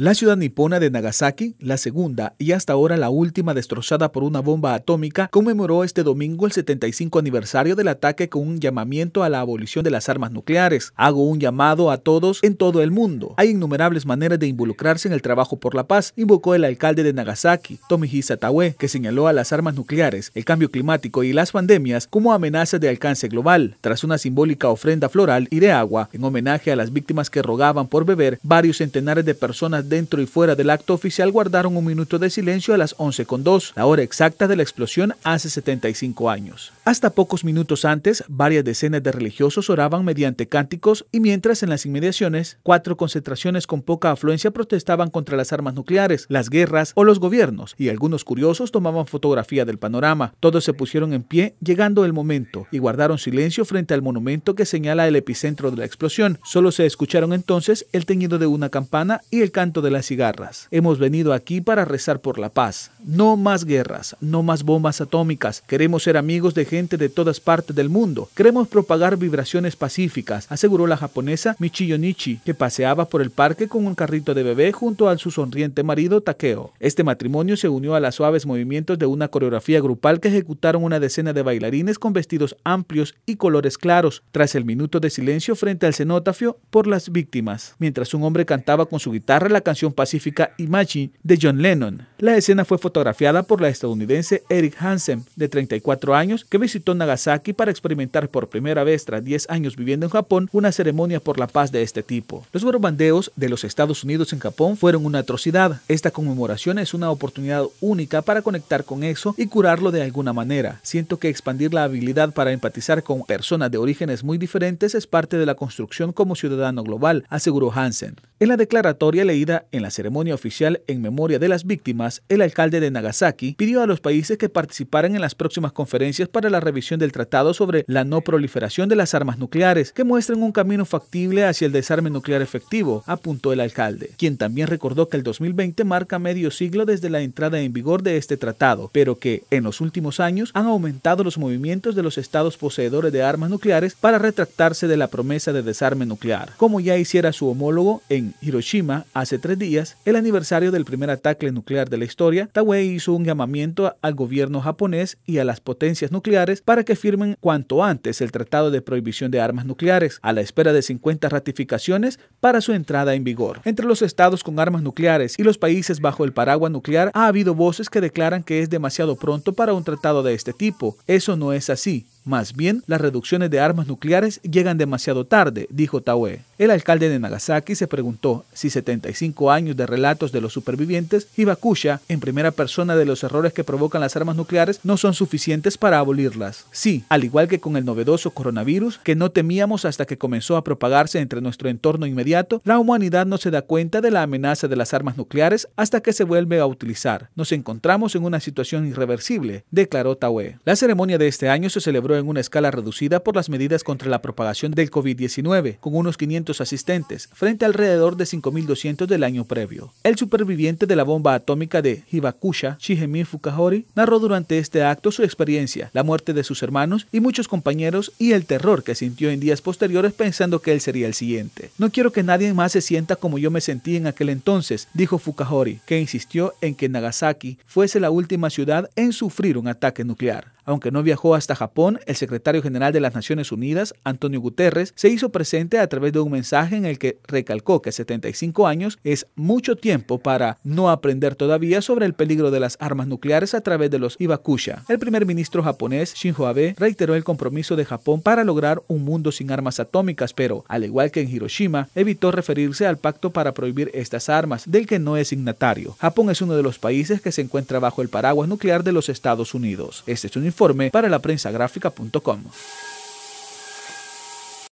La ciudad nipona de Nagasaki, la segunda y hasta ahora la última destrozada por una bomba atómica, conmemoró este domingo el 75 aniversario del ataque con un llamamiento a la abolición de las armas nucleares. Hago un llamado a todos en todo el mundo. Hay innumerables maneras de involucrarse en el trabajo por la paz, invocó el alcalde de Nagasaki, Tomihisa Tawé, que señaló a las armas nucleares, el cambio climático y las pandemias como amenazas de alcance global. Tras una simbólica ofrenda floral y de agua en homenaje a las víctimas que rogaban por beber, varios centenares de personas dentro y fuera del acto oficial guardaron un minuto de silencio a las 11.02, la hora exacta de la explosión hace 75 años. Hasta pocos minutos antes, varias decenas de religiosos oraban mediante cánticos y mientras en las inmediaciones, cuatro concentraciones con poca afluencia protestaban contra las armas nucleares, las guerras o los gobiernos y algunos curiosos tomaban fotografía del panorama. Todos se pusieron en pie llegando el momento y guardaron silencio frente al monumento que señala el epicentro de la explosión. Solo se escucharon entonces el teñido de una campana y el canto de las cigarras. Hemos venido aquí para rezar por la paz. No más guerras, no más bombas atómicas. Queremos ser amigos de gente de todas partes del mundo. Queremos propagar vibraciones pacíficas, aseguró la japonesa Michiyo Nichi, que paseaba por el parque con un carrito de bebé junto a su sonriente marido Takeo. Este matrimonio se unió a los suaves movimientos de una coreografía grupal que ejecutaron una decena de bailarines con vestidos amplios y colores claros, tras el minuto de silencio frente al cenotafio por las víctimas. Mientras un hombre cantaba con su guitarra, la canción pacífica Imagine de John Lennon. La escena fue fotografiada por la estadounidense Eric Hansen, de 34 años, que visitó Nagasaki para experimentar por primera vez tras 10 años viviendo en Japón una ceremonia por la paz de este tipo. Los bombardeos de los Estados Unidos en Japón fueron una atrocidad. Esta conmemoración es una oportunidad única para conectar con eso y curarlo de alguna manera. Siento que expandir la habilidad para empatizar con personas de orígenes muy diferentes es parte de la construcción como ciudadano global, aseguró Hansen. En la declaratoria leída en la ceremonia oficial en memoria de las víctimas, el alcalde de Nagasaki pidió a los países que participaran en las próximas conferencias para la revisión del Tratado sobre la no proliferación de las armas nucleares, que muestren un camino factible hacia el desarme nuclear efectivo, apuntó el alcalde, quien también recordó que el 2020 marca medio siglo desde la entrada en vigor de este tratado, pero que en los últimos años han aumentado los movimientos de los estados poseedores de armas nucleares para retractarse de la promesa de desarme nuclear, como ya hiciera su homólogo en Hiroshima hace tres días, el aniversario del primer ataque nuclear de la historia, Tawei hizo un llamamiento al gobierno japonés y a las potencias nucleares para que firmen cuanto antes el Tratado de Prohibición de Armas Nucleares, a la espera de 50 ratificaciones para su entrada en vigor. Entre los estados con armas nucleares y los países bajo el paraguas nuclear ha habido voces que declaran que es demasiado pronto para un tratado de este tipo. Eso no es así. Más bien, las reducciones de armas nucleares llegan demasiado tarde, dijo Taue. El alcalde de Nagasaki se preguntó si 75 años de relatos de los supervivientes, y Bakusha, en primera persona de los errores que provocan las armas nucleares, no son suficientes para abolirlas. Sí, al igual que con el novedoso coronavirus, que no temíamos hasta que comenzó a propagarse entre nuestro entorno inmediato, la humanidad no se da cuenta de la amenaza de las armas nucleares hasta que se vuelve a utilizar. Nos encontramos en una situación irreversible, declaró Taue. La ceremonia de este año se celebró en una escala reducida por las medidas contra la propagación del COVID-19, con unos 500 asistentes, frente a alrededor de 5.200 del año previo. El superviviente de la bomba atómica de Hibakusha, Shigemi Fukahori, narró durante este acto su experiencia, la muerte de sus hermanos y muchos compañeros y el terror que sintió en días posteriores pensando que él sería el siguiente. No quiero que nadie más se sienta como yo me sentí en aquel entonces, dijo Fukahori, que insistió en que Nagasaki fuese la última ciudad en sufrir un ataque nuclear. Aunque no viajó hasta Japón, el secretario general de las Naciones Unidas, Antonio Guterres, se hizo presente a través de un mensaje en el que recalcó que 75 años es mucho tiempo para no aprender todavía sobre el peligro de las armas nucleares a través de los Ibakusha. El primer ministro japonés, Shinzo Abe, reiteró el compromiso de Japón para lograr un mundo sin armas atómicas, pero, al igual que en Hiroshima, evitó referirse al pacto para prohibir estas armas, del que no es signatario. Japón es uno de los países que se encuentra bajo el paraguas nuclear de los Estados Unidos. Este es un informe para la prensa